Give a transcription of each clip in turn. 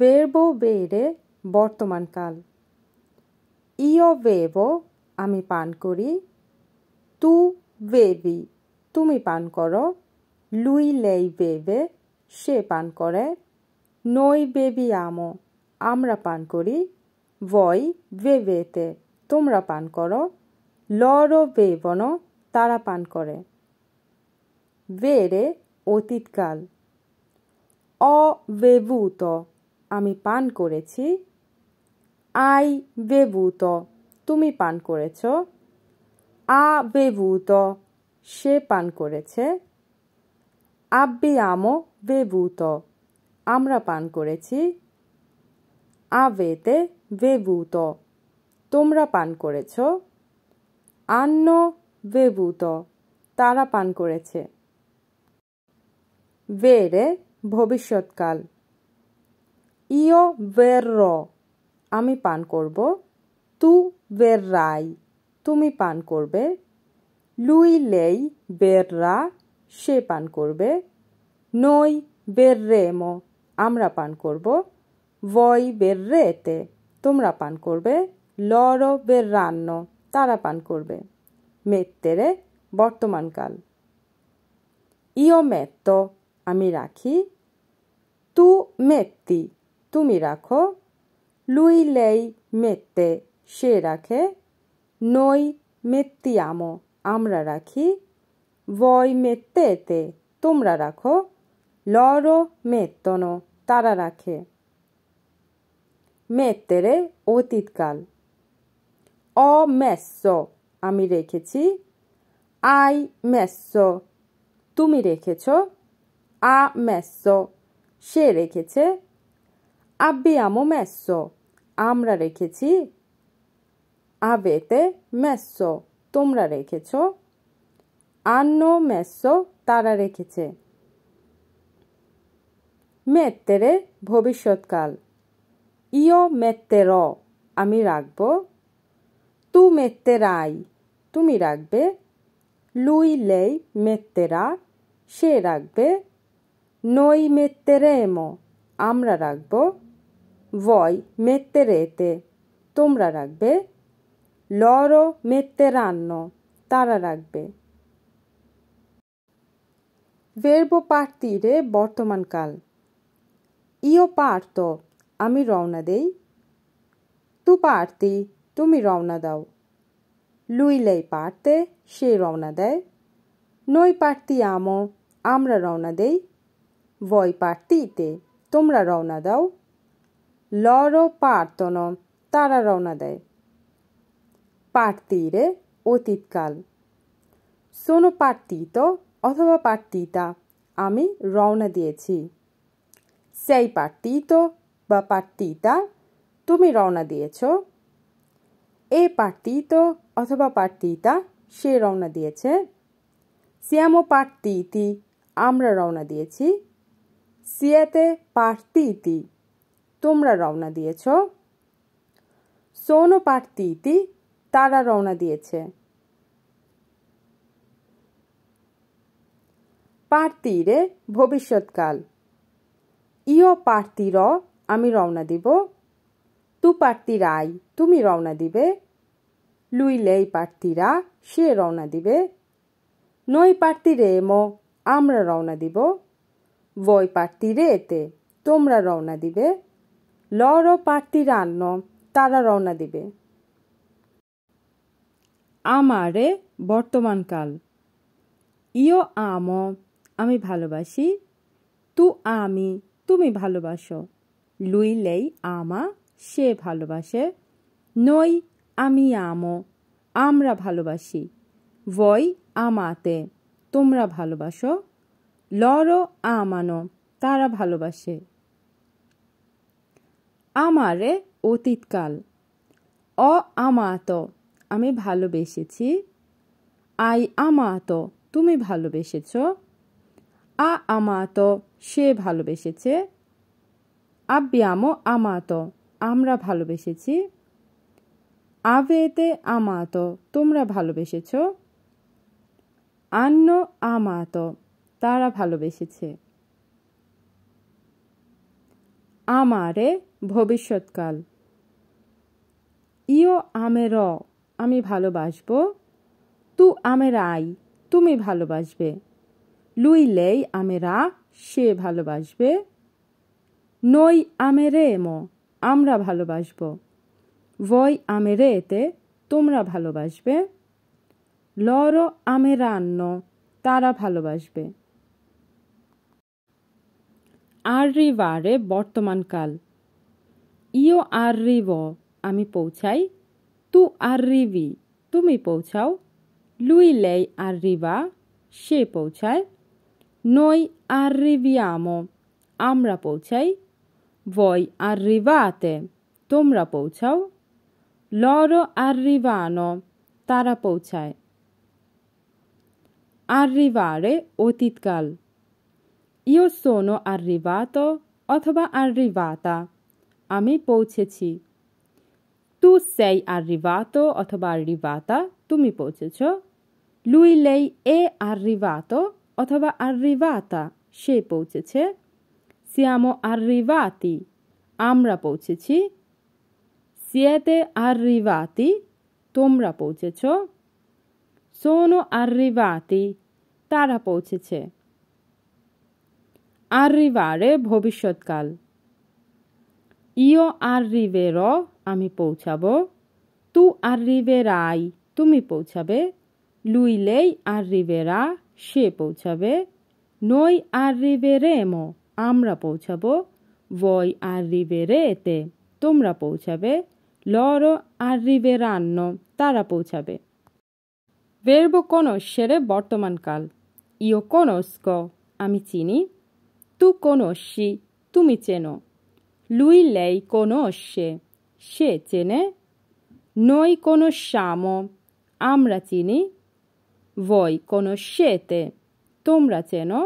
ভেরবো বেড়ে বর্তমানকাল ইয় বেব আমি পান করি তু বেবি তুমি পান করো লুই লেই বেবে সে পান করে নই বেবি আমো আমরা পান করি ভয় ভেবেতে তোমরা পান করো লর বেবন তারা পান করে বেড়ে অতীতকাল অবেভূত আমি পান করেছি আই বেবুত তুমি পান করেছ আ বেবুত সে পান করেছে আব্বি আমো বেবুত আমরা পান করেছি আবেতে বেবুত তোমরা পান করেছ আন্ন বেবুত তারা পান করেছে বেড়ে ভবিষ্যৎকাল বের র আমি পান করব তু রাই তুমি পান করবে লেই বের রা সে পান করবে noi verremo আমরা পান করব voi verrete তোমরা পান করবে বের রান্ন তারা পান করবে মেত্তেরে বর্তমানকাল ইও মেত্ত আমি রাখি তু মেত্তি তুমি রাখো লুই লেই মেতে সে রাখে নই মেত্তি আমো আমরা রাখি বই মেতে তে তোমরা রাখো লর মেতন তারা রাখে মেত্তেরে অতীতকাল অ মেস আমি রেখেছি আই মেস তুমি রেখেছ আ মেস সে রেখেছে আবেয়ামো মেসো আমরা রেখেছি আবেতে মেসো তোমরা রেখেছ আন্ন মেসো তারা রেখেছে মেত্তেরে ভবিষ্যৎকাল ইয় মেত্তের আমি রাখব তু মেত্তেরাই তুমি রাখবে লুই লেই মেত্তেরা সে রাখবে নই এমো আমরা রাখব voi metterete তোমরা রাখবে লরো মেত্তেরান্নো তারা রাখবে ভেরব পার্টিরে বর্তমানকাল ইও পারতো আমি রওনা দেই তু পারতি তুমি রওনা দাও লুইলাই পারতে সে রওনা দেয় নই পারতি আমো আমরা রওনা দেই ভয় পারতিতে তোমরা রওনা দাও লরো পার্তন তারা রওনা দেয় পার্তিরে অতীতকাল সোনো পার্তিত অথবা পার্তিতা আমি রওনা দিয়েছি সেই পার্তিত বা পার্তিতা তুমি রওনা দিয়েছ এ পার্তিত অথবা পার্তিতা সে রওনা দিয়েছে শ্যাম পার্তিতি আমরা রওনা দিয়েছি সিয়াতে পার্তিতি তোমরা রওনা দিয়েছ সোনো ইতি তারা রওনা দিয়েছে রে ভবিষ্যৎকাল ইয় র আমি রওনা দিব তু রাই তুমি রওনা দিবে লুইলেই পার্থীরা সে রওনা দিবে নই রে মো আমরা রওনা দিব বই রে এতে তোমরা রওনা দিবে লর প্রার্থীরা আন্ন তারা রওনা দিবে আমারে বর্তমানকাল ইয় আম আমি ভালোবাসি তু আমি তুমি ভালোবাসো লুই লেই আমা সে ভালোবাসে নই আমি আম আমরা ভালোবাসি বই আমাতে তোমরা ভালোবাসো লর আমানো তারা ভালোবাসে আমারে অতীতকাল অ আমাত আমি ভালোবেসেছি আই আমাত তুমি ভালোবেসেছ আ আমাত সে ভালোবেসেছে আব্যাম আমাত আমরা ভালোবেসেছি আবেতে আমাত তোমরা ভালোবেসেছ আন্ন আমাত তারা ভালোবেসেছে আমারে ভবিষ্যৎকাল ইও আমে র আমি ভালোবাসব তু আমে রাই তুমি ভালোবাসবে লুই লেই আমে রা সে ভালোবাসবে নই আমে রে আমরা ভালোবাসব ভই আমে রে এতে তোমরা ভালোবাসবে লর আমে রান্ন তারা ভালোবাসবে আর বর্তমান বর্তমানকাল Io arrivo, আমি পৌঁছাই Tu arrivi, tu তুমি পৌঁছাও lui lei arriva, সে পৌঁছায় noi arriviamo, আমরা পৌঁছাই voi arrivate, তোমরা পৌঁছাও loro arrivano, তারা পৌঁছায় arrivare otitkal. io sono arrivato ottoba arrivata আমি পৌঁছেছি তু সেই আর রিভাতো অথবা রিভাতা তুমি পৌঁছেছ লুই লেই এ আর রিভাতো অথবা আর রিভাতা সে পৌঁছেছে সিয়ামো আর রিভাতি আমরা পৌঁছেছি সিয়েতে আর রিভাতি তোমরা পৌঁছেছ সোনো আর রিভাতি তারা পৌঁছেছে আর রিবারে ভবিষ্যৎকাল ইও রিবের আমি পৌঁছাবো তু আর আই তুমি পৌঁছাবে লেই আর রিবেরা সে পৌঁছাবে নই আর noi মো আমরা পৌঁছাবো voi এতে তোমরা পৌঁছাবে আর রিবের আন্ন তারা পৌঁছাবে সেরে বর্তমান কাল ইও কোন আমি চিনি তু কোন তুমি চেনো Lui lei conosce, সে চেনে noi conosciamo, আমরা চিনি voi conoscete, তোমরা চেনো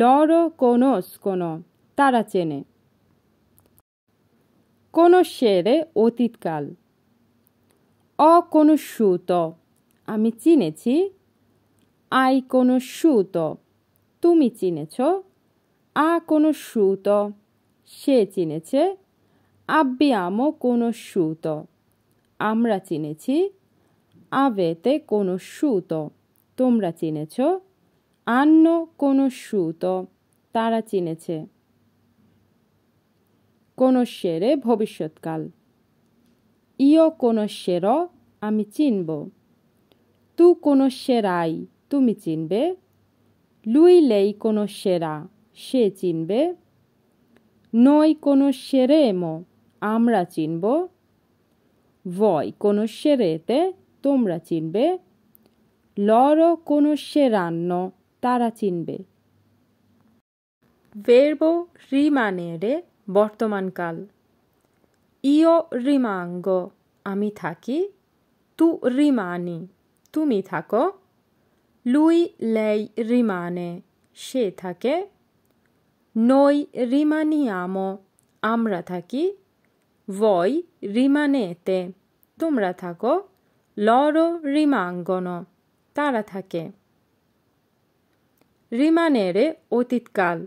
loro conoscono, তারা চেনে conoscere অতীতকাল ho conosciuto, আমি চিনেছি আই conosciuto, তুমি চিনেছ আ conosciuto সে চিনেছে আমো কোনো সুত আমরা চিনেছি আবেতে কোনো সুত তোমরা চিনেছ আন্ন কোনো সুত তারা চিনেছে কোনো সেরে ভবিষ্যৎকাল ইয় কোনো সের আমি চিনব তু কোনো সেরাই তুমি চিনবে লুই লেই কোনো সেরা সে চিনবে নয় কোনো সেরে মো আমরা চিনব ভয় কোনো সেরেতে তোমরা চিনবে লর কোনো সেরান্ন তারা চিনবে ভেরব রিমানেরে বর্তমানকাল ইয় রিমাঙ্গ আমি থাকি তু রিমানি তুমি থাকো লুই লেই রিমানে সে থাকে নই রিমানিয়ামো আমরা থাকি voi রিমানেতে তোমরা থাকো লরো রিমাঙ্গন তারা থাকে রিমানেরে অতীতকাল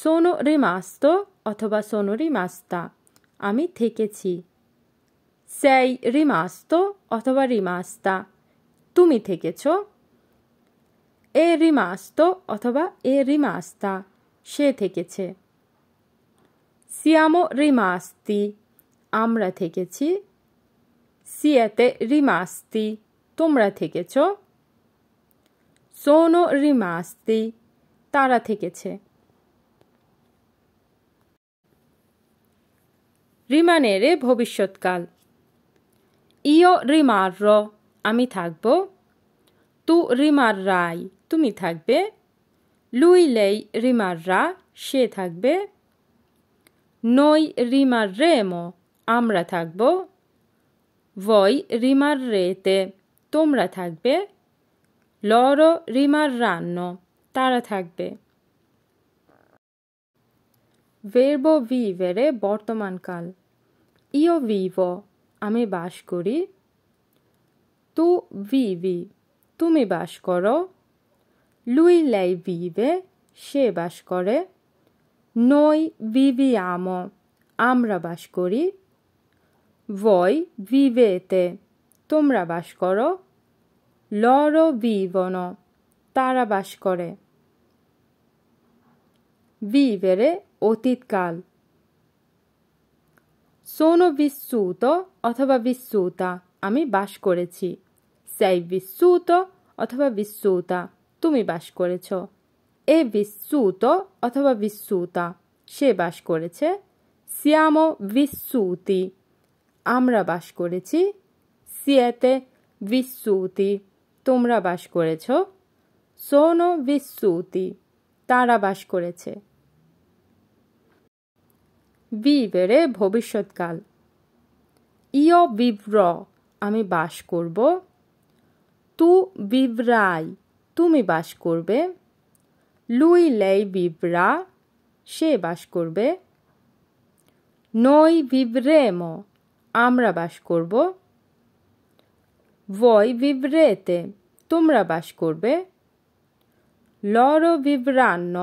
সোনো রিমাস্ত অথবা সোনো রিমাস্তা আমি থেকেছি সেই রিমাস্ত অথবা রিমাস্তা তুমি থেকেছ এ রিমাস্ত অথবা এ রিমাস্তা সে থেকেছে সিয়ামো রিমাস্তি আমরা থেকেছি সিয়াতে রিমাস্তি তোমরা থেকেছ সোনো রিমাস্তি তারা থেকেছে রিমানেরে ভবিষ্যৎকাল ইয় রিমার আমি থাকব তু রিমার রায় তুমি থাকবে লুই লেই রিমার রা সে থাকবে নই রিমার রেমো আমরা থাকব ভই রিমার রেতে তোমরা থাকবে লরো রিমার রান্ন তারা থাকবে ভেরব ভিভেরে বর্তমানকাল ইও ভিভ আমি বাস করি তু ভিভি তুমি বাস করো Lui lei vive, সে বাস করে বিবি আম আমরা বাস করি বিবে তে তোমরা বাস করো লর vivono, তারা বাস করে vivere অতীতকাল সোনো বিশ্বুত অথবা বিশ্বুতা আমি বাস করেছি সেই বিশ্বুত অথবা বিশ্বুতা তুমি বাস করেছ এ বিশ্বুত অথবা বিশ্বুতা সে বাস করেছে সিয়ামো বিশ্বুতি আমরা বাস করেছি সিয়াতে বিশ্বুতি তোমরা বাস করেছ সোন বিশ্বুতি তারা বাস করেছে বিবেরে ভবিষ্যৎকাল ইয় বিব্র আমি বাস করব তু বিব্রাই তুমি বাস করবে লুই লেই বিব্রা সে বাস করবে নই ম আমরা বাস করব ভয় এতে তোমরা বাস করবে লর বিব্রান্ন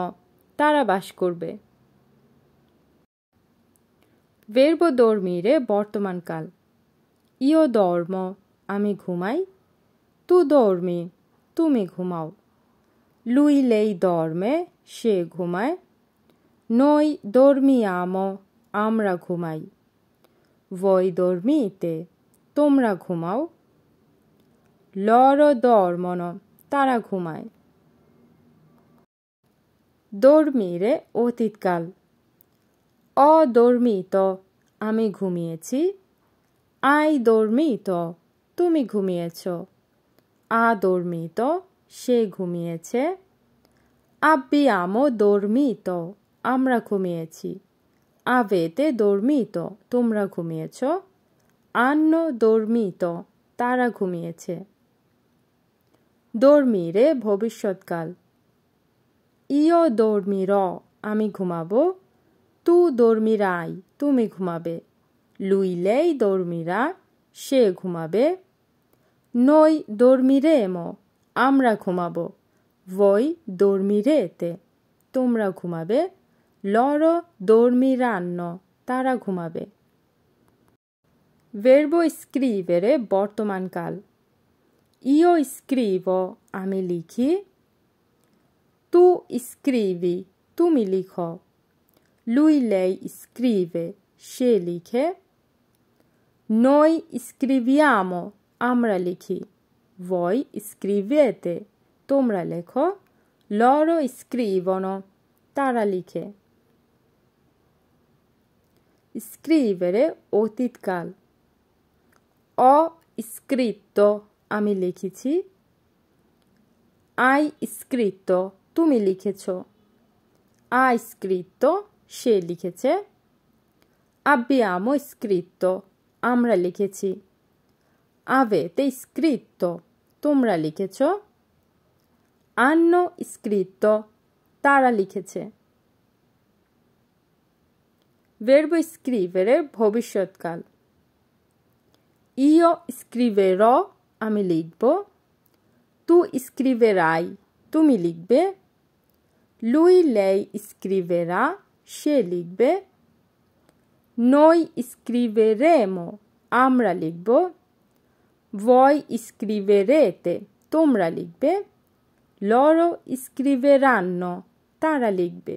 তারা বাস করবে ভের্ব দর্মিরে বর্তমানকাল ইয় দর্ম আমি ঘুমাই তু দর্মী তুমি ঘুমাও লুই লেই দর্মে সে ঘুমায় নই দর্মি আম আমরা ঘুমাই voi dormite তোমরা ঘুমাও loro dormono তারা ঘুমায় দর্মিরে অতীতকাল অদর্মিত আমি ঘুমিয়েছি আই দর্মিত তুমি ঘুমিয়েছো আদর্মিত সে ঘুমিয়েছে আব্বি আমো দর্মিত আমরা ঘুমিয়েছি আবেতে দর্মিত তোমরা ঘুমিয়েছ আন্ন দর্মিত তারা ঘুমিয়েছে দর্মিরে ভবিষ্যৎকাল ইয় দর্মির আমি ঘুমাবো তু দর্মিরাই তুমি ঘুমাবে লুইলেই দর্মিরা সে ঘুমাবে Noi dormiremo. Amra ঘুমাবো. Voi dormirete. Tomra ঘুমাবে. Loro dormiranno. Tara ঘুমাবে. Verbo scrivere bortomancal. Io scrivo, আমি লিখি Tu scrivi, তুমি লিখো Lui lei scrive, সে লিখে Noi scriviamo, আমরা লিখি ভয় স্ক্রিভেতে তোমরা লেখো loro স্ক্রিবন তারা লিখে স্ক্রিভেরে অতীতকাল অস্কৃত আমি লিখেছি আই স্কৃত তুমি লিখেছ আইস্কৃত সে লিখেছে আব্বি আমো আমরা লিখেছি আবে তে scritto তোমরা লিখেছ আন্ন স্কৃত তারা লিখেছে ভেরব স্ক্রিভেরের ভবিষ্যৎকাল ইয় স্ক্রিভের আমি লিখব তু আই তুমি লিখবে লুই লেই স্ক্রিভেরা সে লিখবে নই স্ক্রিভেরেমো আমরা লিখব voi scriverete তোমরা লিখবে লরো স্ক্রিভেরান্ন তারা লিখবে